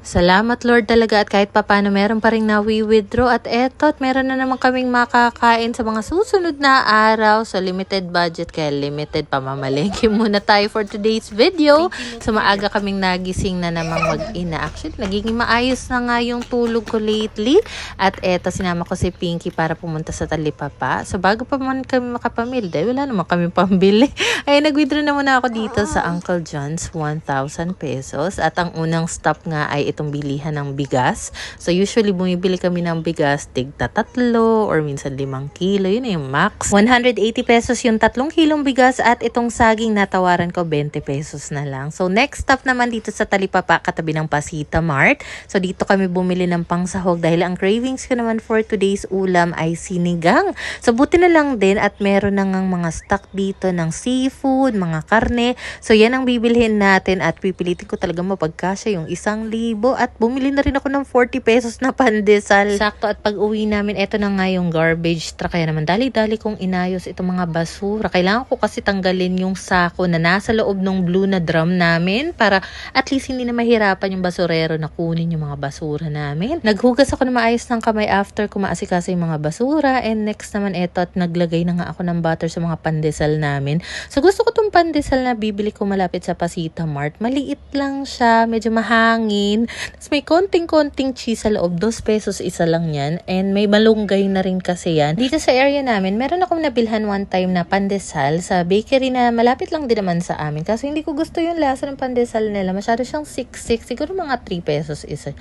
Salamat Lord talaga at kahit papano meron pa rin na withdraw at eto at meron na naman kaming makakain sa mga susunod na araw sa so, limited budget kaya limited pamamalengke muna tayo for today's video. So maaga kaming nagising na naman mag-ina. Actually, nagiging maayos na nga yung tulog ko lately at eto sinama ko si Pinky para pumunta sa talipapa. So bago pa man kami makapamili dahil wala naman kami pambili. Ay nag-withdraw na muna ako dito sa Uncle John's 1,000 pesos at ang unang stop nga ay itong bilihan ng bigas. So usually bumibili kami ng bigas tigta tatlo or minsan limang kilo. Yun na yung max. 180 pesos yung tatlong kilong bigas at itong saging natawaran ko 20 pesos na lang. So next stop naman dito sa Talipapa katabi ng Pasita Mart. So dito kami bumili ng pangsahog dahil ang cravings ko naman for today's ulam ay sinigang. So buti na lang din at meron na ngang mga stock dito ng seafood, mga karne. So yan ang bibilhin natin at pipilitin ko talaga mapagkasya yung isang libo at bumili na rin ako ng 40 pesos na pandesal. Sakto at pag uwi namin, eto na nga yung garbage truck. Kaya naman dali-dali kong inayos itong mga basura. Kailangan ko kasi tanggalin yung sako na nasa loob ng blue na drum namin para at least hindi na mahirapan yung basurero na kunin yung mga basura namin. Naghugas ako na maayos ng kamay after ko maasikasa yung mga basura and next naman eto at naglagay na nga ako ng butter sa mga pandesal namin. So gusto ko tong pandesal na bibili ko malapit sa Pasita Mart. Maliit lang siya, medyo mahangin. Tapos may konting-konting cheese sa loob. 2 pesos isa lang yan. And may malunggay na rin kasi yan. Dito sa area namin, meron akong nabilhan one time na pandesal sa bakery na malapit lang din naman sa amin. Kasi hindi ko gusto yung lasa ng pandesal nila. Masyado siyang 6-6. Siguro mga 3 pesos isa.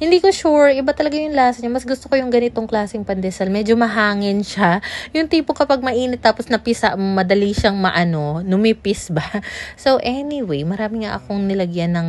Hindi ko sure. Iba talaga yung lasa niya. Mas gusto ko yung ganitong klaseng pandesal. Medyo mahangin siya. Yung tipo kapag mainit tapos napisa, madali siyang maano, numipis ba. So anyway, marami nga akong nilagyan ng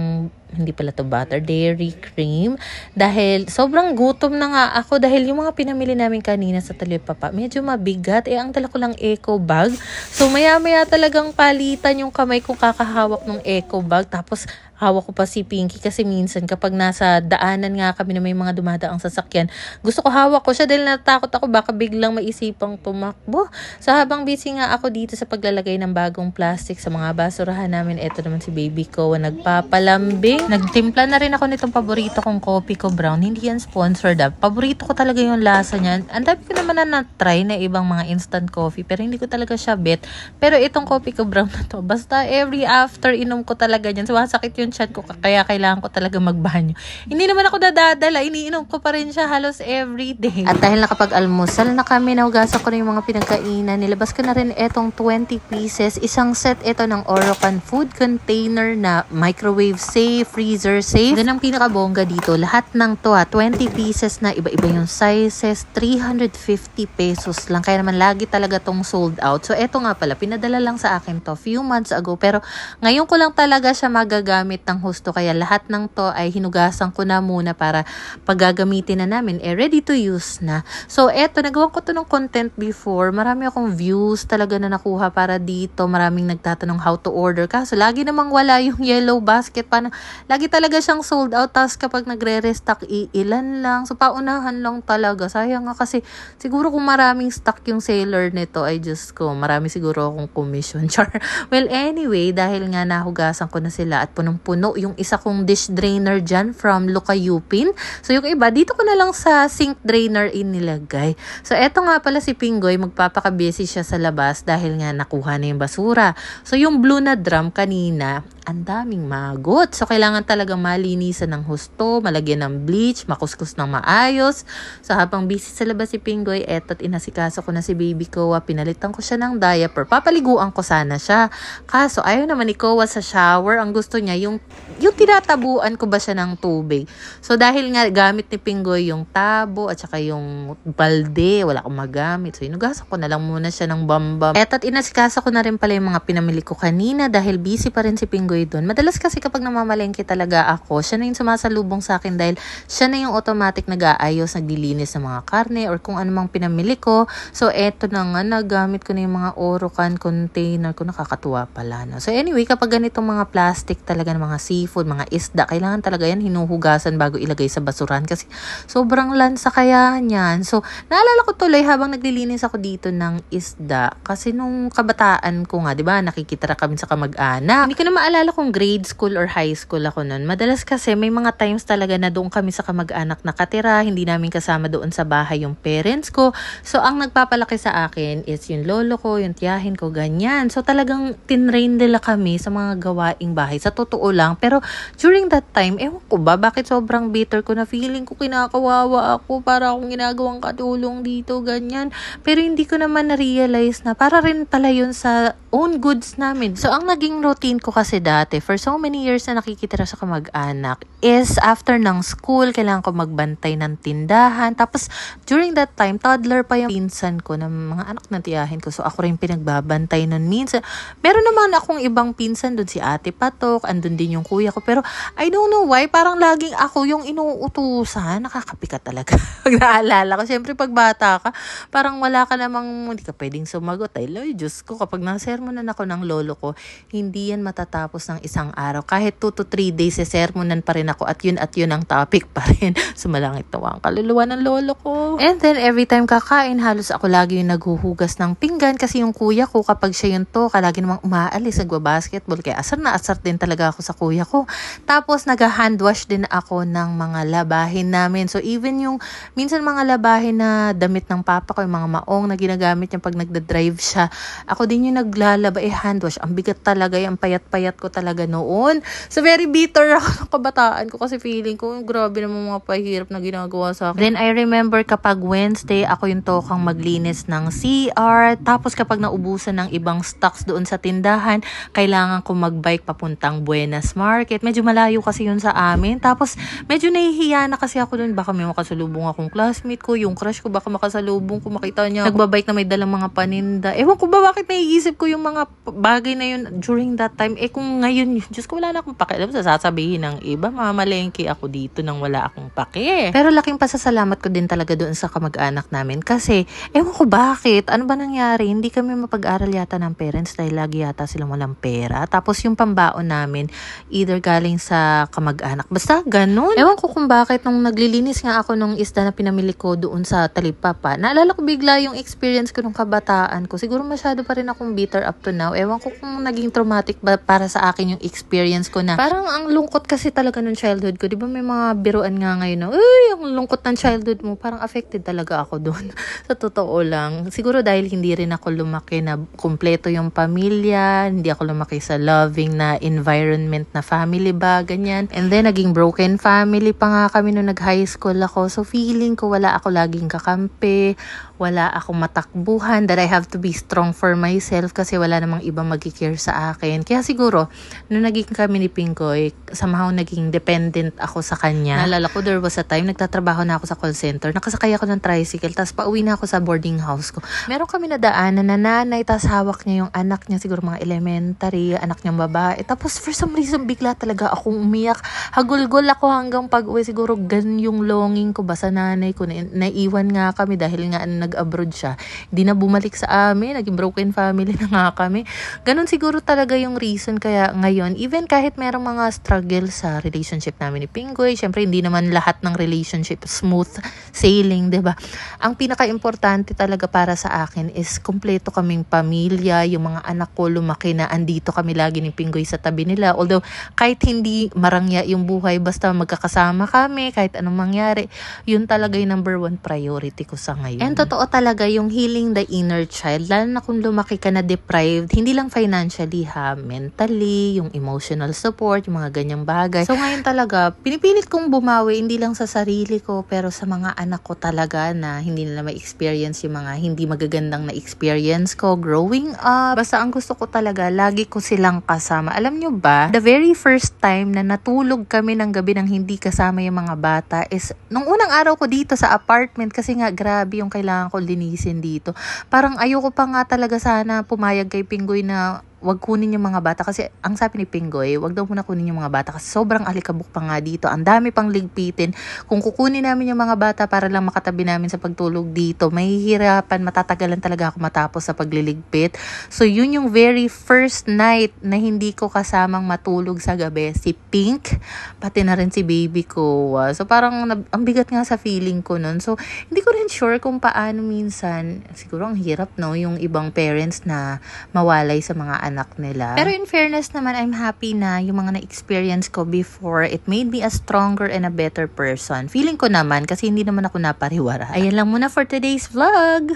hindi pala to butter, dairy cream. Dahil sobrang gutom na nga ako dahil yung mga pinamili namin kanina sa talipapa, medyo mabigat. Eh, ang dala ko lang eco bag. So, maya-maya talagang palitan yung kamay kung kakahawak ng eco bag. Tapos, hawak ko pa si Pinky kasi minsan kapag nasa daanan nga kami na may mga dumadaang sasakyan, gusto ko hawak ko siya dahil natakot ako baka biglang maisipang tumakbo. So habang busy nga ako dito sa paglalagay ng bagong plastic sa mga basurahan namin, eto naman si baby ko nagpapalambing Coffee. Nagtimpla na rin ako nitong paborito kong coffee ko brown. Hindi yan sponsored ah. Paborito ko talaga yung lasa niyan. Ang dami ko naman na na-try na ibang mga instant coffee pero hindi ko talaga siya bet. Pero itong coffee ko brown na to, basta every after inom ko talaga yan. Sumasakit yung chat ko kaya kailangan ko talaga magbanyo. Hindi naman ako dadadala. Iniinom ko pa rin siya halos every day. At dahil nakapag-almusal na kami, nahugasan ko na yung mga pinagkainan. Nilabas ko na rin etong 20 pieces. Isang set ito ng Orocan food container na microwave safe, freezer safe. Then ang pinakabongga dito, lahat ng to ha, ah, 20 pieces na iba-iba yung sizes, 350 pesos lang. Kaya naman lagi talaga tong sold out. So eto nga pala, pinadala lang sa akin to few months ago. Pero ngayon ko lang talaga siya magagamit ng husto. Kaya lahat ng to ay hinugasan ko na muna para paggagamitin na namin. Eh ready to use na. So eto, nagawa ko to ng content before. Marami akong views talaga na nakuha para dito. Maraming nagtatanong how to order. Kaso lagi namang wala yung yellow basket. pa na Lagi talaga siyang sold out. tas kapag nagre-restock, iilan lang. So, paunahan lang talaga. Sayang nga kasi siguro kung maraming stock yung seller nito, ay just ko, marami siguro akong commission. Char. Well, anyway, dahil nga nahugasan ko na sila at punong-puno yung isa kong dish drainer dyan from Lucayupin. So, yung iba, dito ko na lang sa sink drainer inilagay. So, eto nga pala si Pingoy, magpapakabisi siya sa labas dahil nga nakuha na yung basura. So, yung blue na drum kanina, ang daming magot. So, kailangan talaga malinisan ng husto, malagyan ng bleach, makuskus ng maayos. So, habang busy sa labas si Pinggoy, eto't inasikaso ko na si baby Koa. Pinalitan ko siya ng diaper. Papaliguan ko sana siya. Kaso, ayaw naman ni Koa sa shower. Ang gusto niya, yung, yung tinatabuan ko ba siya ng tubig. So, dahil nga gamit ni Pinggoy yung tabo at saka yung balde, wala akong magamit. So, inugasan ko na lang muna siya ng bambam. Eto't inasikaso ko na rin pala yung mga pinamili ko kanina dahil busy pa rin si Pinggoy nag-enjoy doon. Madalas kasi kapag namamalengke talaga ako, siya na yung sumasalubong sa akin dahil siya na yung automatic nag-aayos, naglilinis ng mga karne or kung ano mang pinamili ko. So, eto na nga, nagamit ko na yung mga orokan container ko. Nakakatuwa pala. No? So, anyway, kapag ganitong mga plastic talaga ng mga seafood, mga isda, kailangan talaga yan hinuhugasan bago ilagay sa basuran kasi sobrang lansa kaya niyan. So, naalala ko tuloy habang naglilinis ako dito ng isda kasi nung kabataan ko nga, di ba, nakikita kami sa kamag-anak. Hindi ko na maalala naalala kong grade school or high school ako noon. madalas kasi may mga times talaga na doon kami sa kamag-anak nakatira, hindi namin kasama doon sa bahay yung parents ko. So, ang nagpapalaki sa akin is yung lolo ko, yung tiyahin ko, ganyan. So, talagang tinrain nila kami sa mga gawaing bahay. Sa totoo lang. Pero, during that time, ewan ko ba, bakit sobrang bitter ko na feeling ko kinakawawa ako para akong ginagawang katulong dito, ganyan. Pero, hindi ko naman na-realize na para rin pala yun sa own goods namin. So, ang naging routine ko kasi dati, for so many years na nakikitira sa kamag-anak, is after ng school, kailangan ko magbantay ng tindahan. Tapos, during that time, toddler pa yung pinsan ko ng mga anak na tiyahin ko. So, ako rin pinagbabantay nun minsan. Meron naman akong ibang pinsan dun, si Ate Patok, andun din yung kuya ko. Pero, I don't know why, parang laging ako yung inuutusan. Nakakapika talaga. pag naalala ko, syempre pag bata ka, parang wala ka namang, hindi ka pwedeng sumagot. Ay, Diyos ko, kapag nasa sermonan ako ng lolo ko, hindi yan matatapos ng isang araw. Kahit 2 to 3 days, sermonan pa rin ako at yun at yun ang topic pa rin. Sumalangit na ang kaluluwa ng lolo ko. And then, every time kakain, halos ako lagi yung naghuhugas ng pinggan kasi yung kuya ko, kapag siya yun to, kalagi namang umaalis, nagwa-basketball. Kaya asar na asar din talaga ako sa kuya ko. Tapos, nag-hand din ako ng mga labahin namin. So, even yung, minsan mga labahin na damit ng papa ko, yung mga maong na ginagamit niya pag nagda-drive siya, ako din yung nag lalaba, eh hand wash. Ang bigat talaga, yung payat-payat ko talaga noon. So very bitter ako ng kabataan ko kasi feeling ko, grabe naman mga pahirap na ginagawa sa akin. Then I remember kapag Wednesday, ako yung tokang maglinis ng CR. Tapos kapag naubusan ng ibang stocks doon sa tindahan, kailangan ko magbike papuntang Buenas Market. Medyo malayo kasi yun sa amin. Tapos medyo nahihiya na kasi ako doon. Baka may makasalubong akong classmate ko, yung crush ko, baka makasalubong ko, makita niya. Nagbabike na may dalang mga paninda. Ewan ko ba bakit naiisip ko yung yung mga bagay na yun during that time, eh kung ngayon yun, Diyos ko wala na akong pake. sa sasabihin ng iba, mamalengke ako dito nang wala akong pake. Pero laking pasasalamat ko din talaga doon sa kamag-anak namin kasi, ewan ko bakit, ano ba nangyari, hindi kami mapag-aral yata ng parents dahil lagi yata silang walang pera. Tapos yung pambaon namin, either galing sa kamag-anak, basta ganun. Ewan ko kung bakit nung naglilinis nga ako ng isda na pinamili ko doon sa talipapa, naalala ko bigla yung experience ko nung kabataan ko. Siguro masyado pa rin akong bitter up to now, ewan ko kung naging traumatic ba para sa akin yung experience ko na parang ang lungkot kasi talaga ng childhood ko. Di ba may mga biruan nga ngayon na, uy, ang lungkot ng childhood mo. Parang affected talaga ako doon. sa totoo lang. Siguro dahil hindi rin ako lumaki na kumpleto yung pamilya, hindi ako lumaki sa loving na environment na family ba, ganyan. And then, naging broken family pa nga kami nung nag-high school ako. So, feeling ko wala ako laging kakampi wala akong matakbuhan, that I have to be strong for myself kasi wala namang iba magi-care sa akin. Kaya siguro, nung naging kami ni Pinkoy, somehow naging dependent ako sa kanya. Naalala ko, there was a time, nagtatrabaho na ako sa call center. Nakasakay ako ng tricycle, tapos pauwi na ako sa boarding house ko. Meron kami na daanan na nanay, tapos hawak niya yung anak niya, siguro mga elementary, anak niyang babae. Tapos for some reason, bigla talaga akong umiyak. Hagulgol ako hanggang pag-uwi. Siguro gan yung longing ko ba sa nanay ko. Na- naiwan nga kami dahil nga nag-abroad siya. Hindi na bumalik sa amin, naging broken family na nga kami. Ganun siguro talaga yung reason kaya ngayon, even kahit merong mga struggle sa relationship namin ni Pingoy, syempre hindi naman lahat ng relationship smooth sailing, 'di ba? Ang pinaka-importante talaga para sa akin is kumpleto kaming pamilya, yung mga anak ko lumaki na andito kami lagi ni Pingoy sa tabi nila. Although kahit hindi marangya yung buhay, basta magkakasama kami, kahit anong mangyari, yun talaga yung number one priority ko sa ngayon. And totoo totoo talaga yung healing the inner child, lalo na kung lumaki ka na deprived, hindi lang financially ha, mentally, yung emotional support, yung mga ganyang bagay. So ngayon talaga, pinipilit kong bumawi, hindi lang sa sarili ko, pero sa mga anak ko talaga na hindi nila ma-experience yung mga hindi magagandang na-experience ko growing up. Basta ang gusto ko talaga, lagi ko silang kasama. Alam nyo ba, the very first time na natulog kami ng gabi nang hindi kasama yung mga bata is nung unang araw ko dito sa apartment kasi nga grabe yung kailangan kailangan ko linisin dito. Parang ayoko pa nga talaga sana pumayag kay Pinggoy na wag kunin yung mga bata kasi ang sabi ni Pinggoy, wag daw muna kunin yung mga bata kasi sobrang alikabok pa nga dito. Ang dami pang ligpitin. Kung kukunin namin yung mga bata para lang makatabi namin sa pagtulog dito, mahihirapan, matatagalan talaga ako matapos sa pagliligpit. So yun yung very first night na hindi ko kasamang matulog sa gabi. Si Pink, pati na rin si baby ko. Ah, so parang ang bigat nga sa feeling ko nun. So hindi ko rin sure kung paano minsan, siguro ang hirap no, yung ibang parents na mawalay sa mga anak nila. Pero in fairness naman, I'm happy na yung mga na-experience ko before, it made me a stronger and a better person. Feeling ko naman, kasi hindi naman ako napariwara. Ayan lang muna for today's vlog!